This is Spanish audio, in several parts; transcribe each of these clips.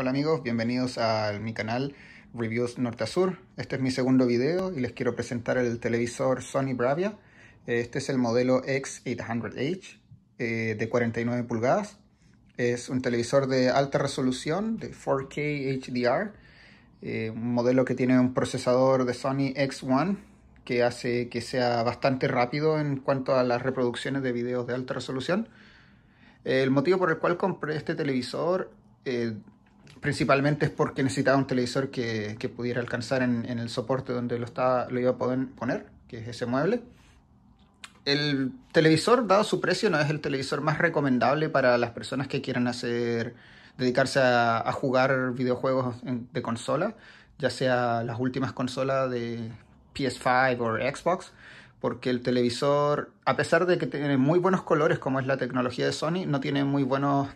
Hola amigos, bienvenidos a mi canal Reviews Norte a Sur. Este es mi segundo video y les quiero presentar el televisor Sony Bravia. Este es el modelo X800H eh, de 49 pulgadas. Es un televisor de alta resolución, de 4K HDR. Eh, un modelo que tiene un procesador de Sony X1 que hace que sea bastante rápido en cuanto a las reproducciones de videos de alta resolución. El motivo por el cual compré este televisor eh, principalmente es porque necesitaba un televisor que, pudiera alcanzar en, el soporte donde lo, estaba, iba a poder poner, que es ese mueble. El televisor, dado su precio, no es el televisor más recomendable para las personas que quieran hacer, dedicarse a, a jugar videojuegos de consola, ya sea las últimas consolas de PS5 o Xbox porque el televisor, a pesar de que tiene muy buenos colores, como es la tecnología de Sony, no tiene muy buenos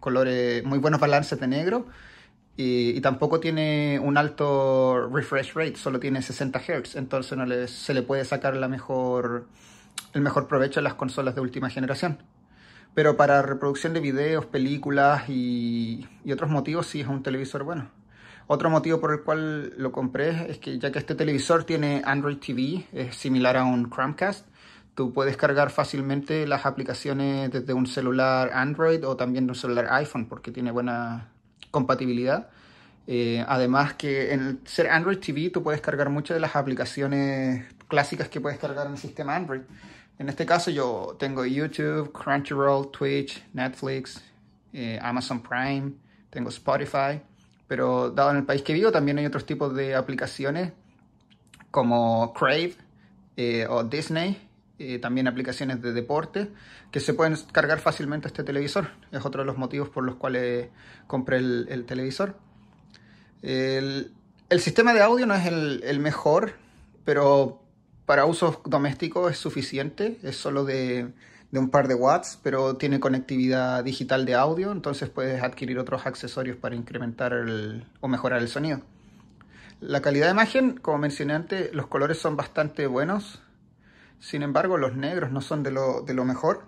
colores, muy buenos balances de negro y, tampoco tiene un alto refresh rate, solo tiene 60 Hz, entonces no se le puede sacar el mejor provecho a las consolas de última generación. Pero para reproducción de videos, películas y, y otros motivos sí es un televisor bueno. Otro motivo por el cual lo compré es que ya que este televisor tiene Android TV, es similar a un Chromecast, tú puedes cargar fácilmente las aplicaciones desde un celular Android o también de un celular iPhone porque tiene buena compatibilidad. Eh, además que en ser Android TV tú puedes cargar muchas de las aplicaciones clásicas que puedes cargar en el sistema Android. En este caso yo tengo YouTube, Crunchyroll, Twitch, Netflix, eh, Amazon Prime, tengo Spotify pero dado en el país que vivo también hay otros tipos de aplicaciones como Crave eh, o Disney, eh, también aplicaciones de deporte que se pueden cargar fácilmente a este televisor. Es otro de los motivos por los cuales compré el, televisor. El, sistema de audio no es el, el mejor, pero para usos domésticos es suficiente, es solo de de un par de watts, pero tiene conectividad digital de audio, entonces puedes adquirir otros accesorios para incrementar o mejorar el sonido. La calidad de imagen, como mencioné antes, los colores son bastante buenos, sin embargo los negros no son de lo, de lo mejor.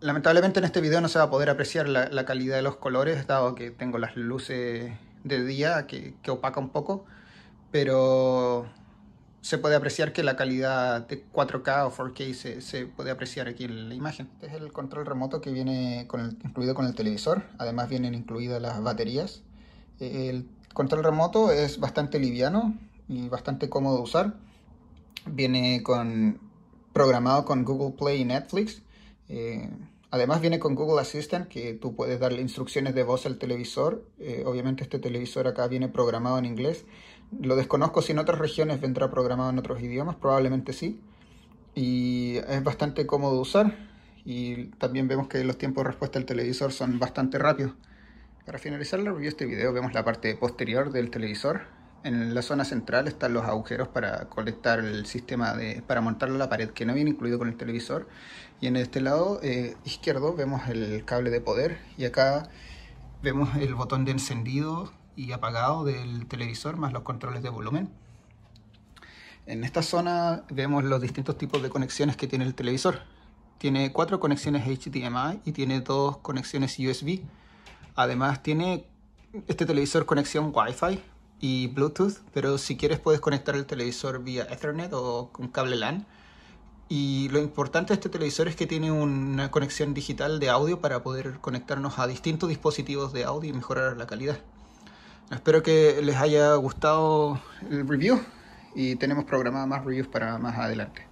Lamentablemente en este video no se va a poder apreciar la, calidad de los colores, dado que tengo las luces de día que, que opaca un poco, pero se puede apreciar que la calidad de 4K o 4K se, puede apreciar aquí en la imagen. Este es el control remoto que viene incluido con el televisor, además vienen incluidas las baterías. Eh, el control remoto es bastante liviano y bastante cómodo de usar. Viene con, programado con Google Play y Netflix. Eh, además viene con Google Assistant que tú puedes darle instrucciones de voz al televisor. Eh, obviamente este televisor acá viene programado en inglés, lo desconozco si en otras regiones vendrá programado en otros idiomas, probablemente sí. Y es bastante cómodo usar. Y también vemos que los tiempos de respuesta del televisor son bastante rápidos. Para finalizar la review de este video vemos la parte posterior del televisor. En la zona central están los agujeros para conectar el sistema de, para montarlo la pared que no viene incluido con el televisor. Y en este lado eh, izquierdo vemos el cable de poder y acá vemos el botón de encendido y apagado del televisor más los controles de volumen. En esta zona vemos los distintos tipos de conexiones que tiene el televisor. Tiene cuatro conexiones HDMI y tiene dos conexiones USB. Además tiene este televisor conexión Wi-Fi y Bluetooth, pero si quieres puedes conectar el televisor vía Ethernet o con cable LAN. Y lo importante de este televisor es que tiene una conexión digital de audio para poder conectarnos a distintos dispositivos de audio y mejorar la calidad. Espero que les haya gustado el review y tenemos programadas más reviews para más adelante.